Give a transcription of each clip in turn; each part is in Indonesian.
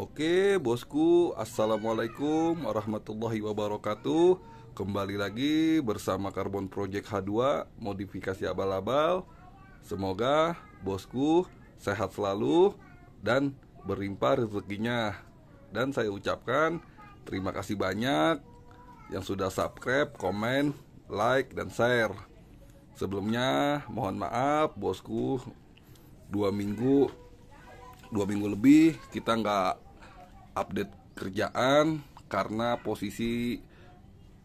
Oke bosku Assalamualaikum warahmatullahi wabarakatuh Kembali lagi bersama Carbon Project H2 Modifikasi abal-abal Semoga bosku sehat selalu Dan berlimpah rezekinya Dan saya ucapkan terima kasih banyak Yang sudah subscribe, komen, like, dan share Sebelumnya mohon maaf bosku Dua minggu Dua minggu lebih kita nggak update kerjaan karena posisi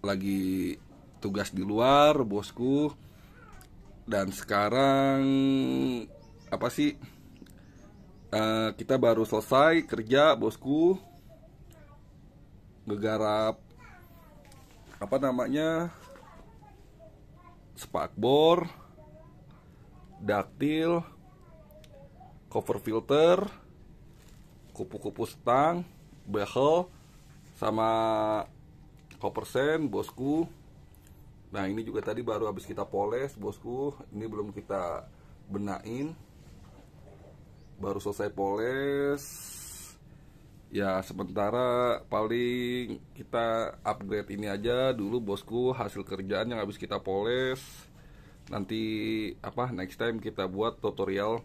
lagi tugas di luar bosku dan sekarang apa sih uh, kita baru selesai kerja bosku gegarap apa namanya spakbor daktil cover filter kupu-kupu stang behel sama kopersen bosku nah ini juga tadi baru habis kita poles bosku ini belum kita benain baru selesai poles ya sementara paling kita upgrade ini aja dulu bosku hasil kerjaan yang habis kita poles nanti apa next time kita buat tutorial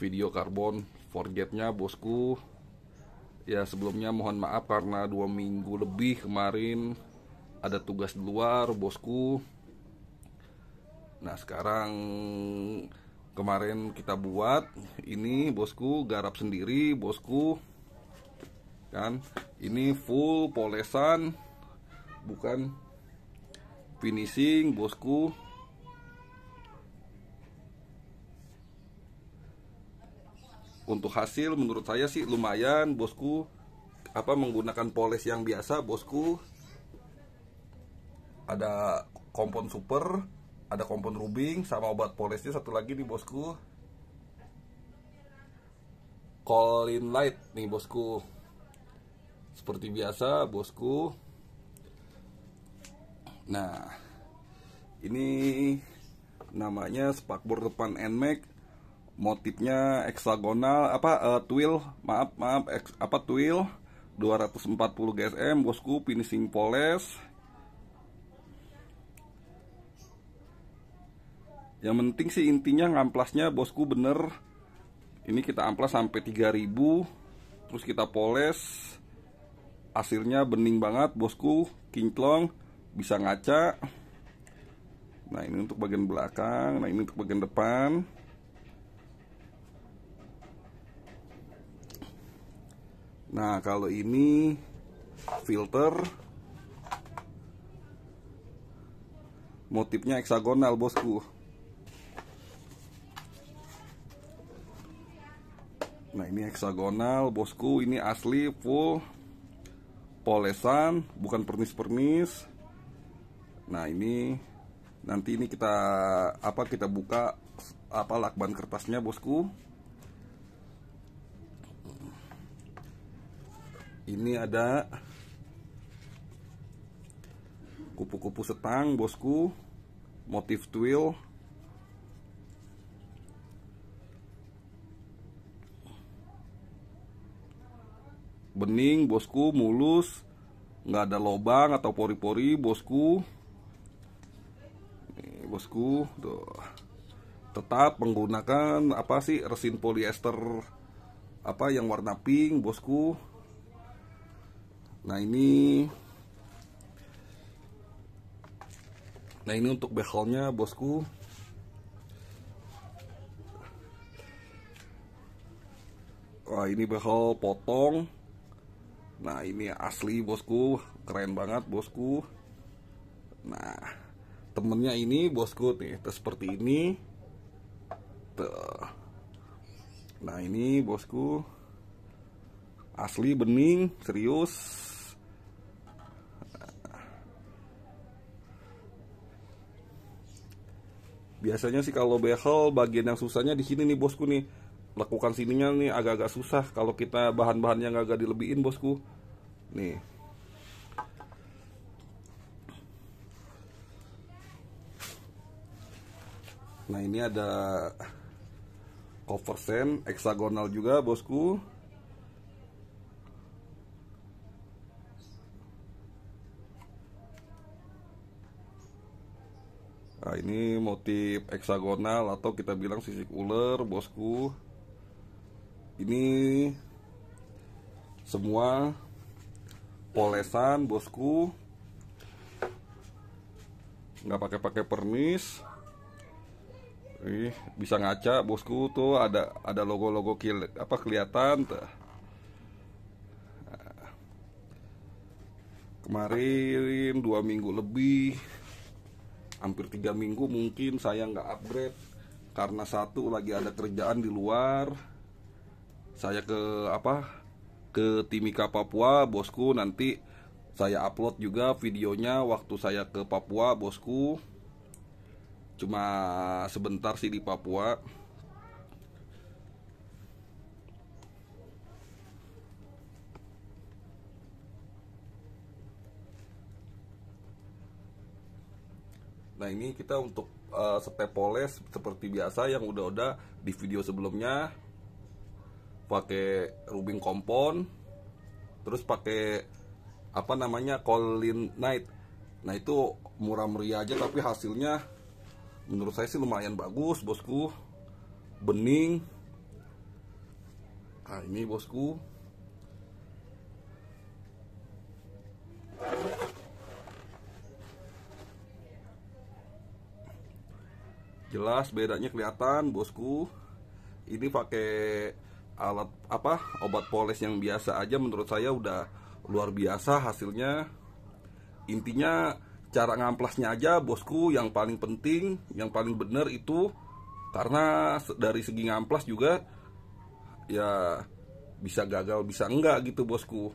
video karbon forgetnya bosku Ya sebelumnya mohon maaf karena dua minggu lebih kemarin ada tugas di luar bosku. Nah sekarang kemarin kita buat ini bosku garap sendiri bosku kan ini full polesan bukan finishing bosku untuk hasil menurut saya sih lumayan bosku apa menggunakan poles yang biasa bosku ada kompon super ada kompon rubing sama obat polesnya satu lagi nih bosku Colin Light nih bosku seperti biasa bosku nah ini namanya spakbor depan NMAX motifnya heksagonal apa uh, eh, twill maaf maaf ex, apa twill 240 GSM bosku finishing poles yang penting sih intinya ngamplasnya bosku bener ini kita amplas sampai 3000 terus kita poles hasilnya bening banget bosku kinclong bisa ngaca nah ini untuk bagian belakang nah ini untuk bagian depan Nah kalau ini filter motifnya heksagonal bosku. Nah ini heksagonal bosku ini asli full polesan bukan pernis-pernis. Nah ini nanti ini kita apa kita buka apa lakban kertasnya bosku. ini ada kupu-kupu setang bosku motif twill bening bosku mulus nggak ada lobang atau pori-pori bosku Nih, bosku tuh tetap menggunakan apa sih resin polyester apa yang warna pink bosku Nah ini Nah ini untuk bekelnya bosku Wah ini bekel potong Nah ini asli bosku Keren banget bosku Nah temennya ini bosku nih Tuh, Seperti ini Tuh. Nah ini bosku asli bening serius biasanya sih kalau behel bagian yang susahnya di sini nih bosku nih lakukan sininya nih agak-agak susah kalau kita bahan-bahannya nggak agak dilebihin bosku nih nah ini ada cover sen hexagonal juga bosku Nah, ini motif heksagonal atau kita bilang sisik ular, bosku. Ini semua polesan, bosku. Nggak pakai-pakai permis Ih, bisa ngaca, bosku. Tuh ada ada logo-logo apa kelihatan tuh. Kemarin dua minggu lebih hampir tiga minggu mungkin saya nggak upgrade karena satu lagi ada kerjaan di luar saya ke apa ke Timika Papua bosku nanti saya upload juga videonya waktu saya ke Papua bosku cuma sebentar sih di Papua Nah ini kita untuk uh, eh, setepoles seperti biasa yang udah-udah di video sebelumnya pakai rubbing kompon terus pakai apa namanya Colin night nah itu murah meriah aja tapi hasilnya menurut saya sih lumayan bagus bosku bening nah ini bosku jelas bedanya kelihatan bosku ini pakai alat apa obat poles yang biasa aja menurut saya udah luar biasa hasilnya intinya cara ngamplasnya aja bosku yang paling penting yang paling bener itu karena dari segi ngamplas juga ya bisa gagal bisa enggak gitu bosku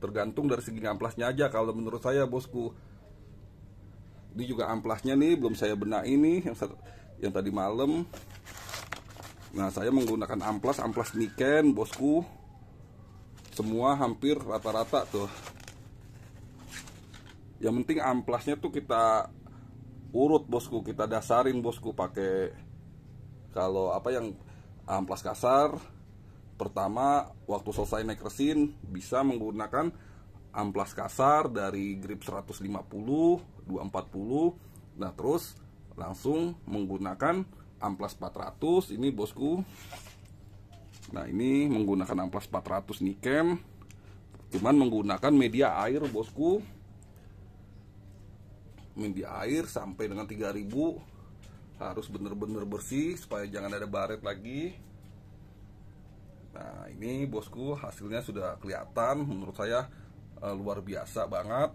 tergantung dari segi ngamplasnya aja kalau menurut saya bosku ini juga amplasnya nih belum saya benahi nih yang yang tadi malam nah saya menggunakan amplas amplas niken bosku semua hampir rata-rata tuh yang penting amplasnya tuh kita urut bosku kita dasarin bosku pakai kalau apa yang amplas kasar pertama waktu selesai naik resin bisa menggunakan amplas kasar dari grip 150 240 nah terus langsung menggunakan amplas 400 ini bosku nah ini menggunakan amplas 400 nikem cuman menggunakan media air bosku media air sampai dengan 3000 harus benar-benar bersih supaya jangan ada baret lagi nah ini bosku hasilnya sudah kelihatan menurut saya eh, luar biasa banget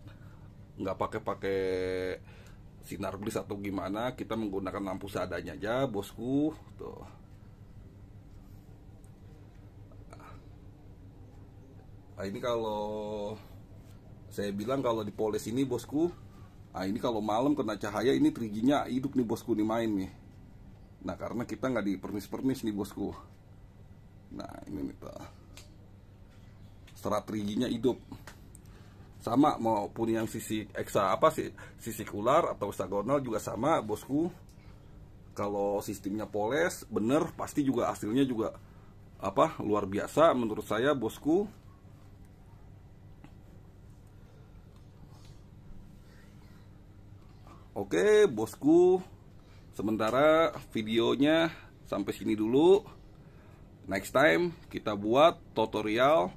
nggak pakai-pakai sinar bliss atau gimana kita menggunakan lampu seadanya aja bosku tuh nah, ini kalau saya bilang kalau di polis ini bosku nah ini kalau malam kena cahaya ini triginya hidup nih bosku nih main nih nah karena kita nggak dipernis-pernis nih bosku nah ini nih tuh serat triginya hidup sama maupun yang sisi eksa apa sih sisi ular atau hexagonal juga sama bosku kalau sistemnya poles bener pasti juga hasilnya juga apa luar biasa menurut saya bosku Oke bosku Sementara videonya sampai sini dulu Next time kita buat tutorial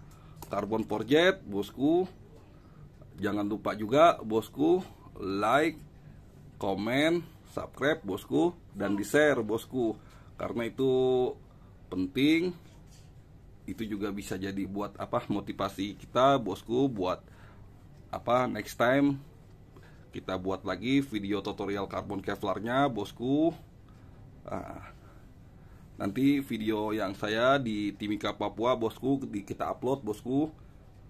Carbon Project bosku jangan lupa juga bosku like, komen, subscribe bosku dan di share bosku karena itu penting itu juga bisa jadi buat apa motivasi kita bosku buat apa next time kita buat lagi video tutorial karbon kevlarnya bosku nah, nanti video yang saya di Timika Papua bosku di, kita upload bosku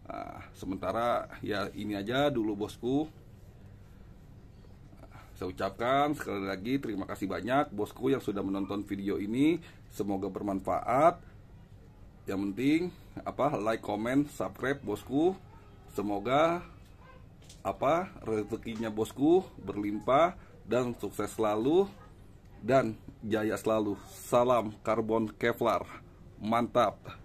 Nah, sementara ya ini aja dulu bosku. Ah, saya ucapkan sekali lagi terima kasih banyak bosku yang sudah menonton video ini. Semoga bermanfaat. Yang penting apa like, comment, subscribe bosku. Semoga apa rezekinya bosku berlimpah dan sukses selalu dan jaya selalu. Salam karbon Kevlar. Mantap.